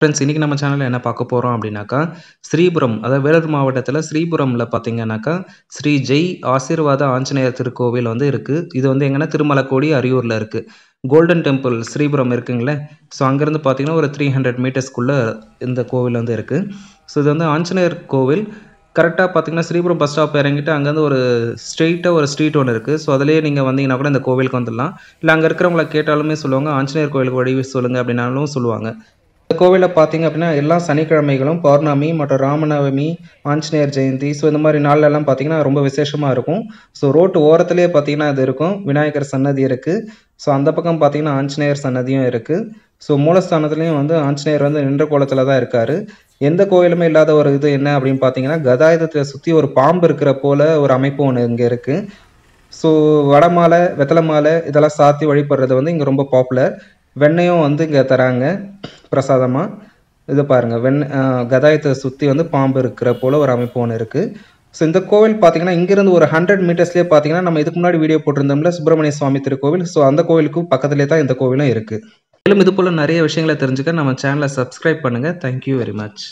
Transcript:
friends இன்றைக்கி நம்ம சேனலில் என்ன பார்க்க போகிறோம் அப்படின்னாக்கா ஸ்ரீபுரம் அதாவது வேலூர் மாவட்டத்தில் ஸ்ரீபுரமில் பார்த்தீங்கன்னாக்கா ஸ்ரீ ஜெய் ஆசீர்வாத ஆஞ்சநேயர் திருக்கோவில் வந்து இருக்குது இது வந்து எங்கன்னா திருமலக்கோடி அரியூரில் இருக்குது கோல்டன் டெம்பிள் ஸ்ரீபுரம் இருக்குங்களே ஸோ அங்கேருந்து பார்த்தீங்கன்னா ஒரு த்ரீ ஹண்ட்ரட் மீட்டர்ஸ்குள்ளே இந்த கோவில் வந்து இருக்குது ஸோ இது வந்து ஆஞ்சநேயர் கோவில் கரெக்டாக பார்த்தீங்கன்னா ஸ்ரீபுரம் பஸ் ஸ்டாப் இறங்கிட்டு அங்கேருந்து ஒரு ஸ்ட்ரெயிட்டாக ஒரு ஸ்ட்ரீட் ஒன்று இருக்குது ஸோ அதிலேயே நீங்கள் வந்தீங்கன்னா கூட இந்த கோவிலுக்கு வந்துடலாம் இல்லை அங்கே இருக்கிறவங்கள கேட்டாலுமே சொல்லுவாங்க ஆஞ்சநேயர் கோவிலுக்கு வழி சொல்லுங்கள் அப்படின்னாலும் சொல்லுவாங்க இந்த கோவிலில் பார்த்தீங்க அப்படின்னா எல்லா சனிக்கிழமைகளும் பௌர்ணமி மற்றும் ராமநவமி ஆஞ்சநேயர் ஜெயந்தி ஸோ இந்த மாதிரி நாள்லலாம் பார்த்தீங்கன்னா ரொம்ப விசேஷமாக இருக்கும் ஸோ ரோட்டு ஓரத்துலேயே பார்த்தீங்கன்னா இது இருக்கும் விநாயகர் சன்னதி இருக்குது ஸோ அந்த பக்கம் பார்த்தீங்கன்னா ஆஞ்சநேயர் சன்னதியும் இருக்குது ஸோ மூலஸ்தானத்துலேயும் வந்து ஆஞ்சநேயர் வந்து நின்ற கோலத்தில் தான் இருக்கார் எந்த கோயிலுமே இல்லாத ஒரு இது என்ன அப்படின்னு பார்த்தீங்கன்னா கதாயுதத்தை சுற்றி ஒரு பாம்பு இருக்கிற போல ஒரு அமைப்பு ஒன்று இங்கே இருக்குது ஸோ வடமாலை மாலை வெத்தலை மாலை இதெல்லாம் சாத்தி வழிபடுறது வந்து இங்கே ரொம்ப பாப்புலர் வெண்ணையும் வந்து இங்கே தராங்க பிரசாதமாக இதை பாருங்கள் வெண் கதாயத்தை சுற்றி வந்து பாம்பு இருக்கிற போல் ஒரு அமைப்பு ஒன்று இருக்குது ஸோ இந்த கோவில் பார்த்தீங்கன்னா இங்கேருந்து ஒரு ஹண்ட்ரட் மீட்டர்ஸ்லேயே பார்த்தீங்கன்னா நம்ம இதுக்கு முன்னாடி வீடியோ போட்டிருந்தோம்ல சுப்பிரமணிய சுவாமி திருக்கோவில் ஸோ அந்த கோவிலுக்கும் பக்கத்துலேயே தான் இந்த கோவிலும் இருக்குது மேலும் இது போல் நிறைய விஷயங்களை தெரிஞ்சுக்க நம்ம சேனலை சப்ஸ்கிரைப் பண்ணுங்கள் தேங்க்யூ வெரி மச்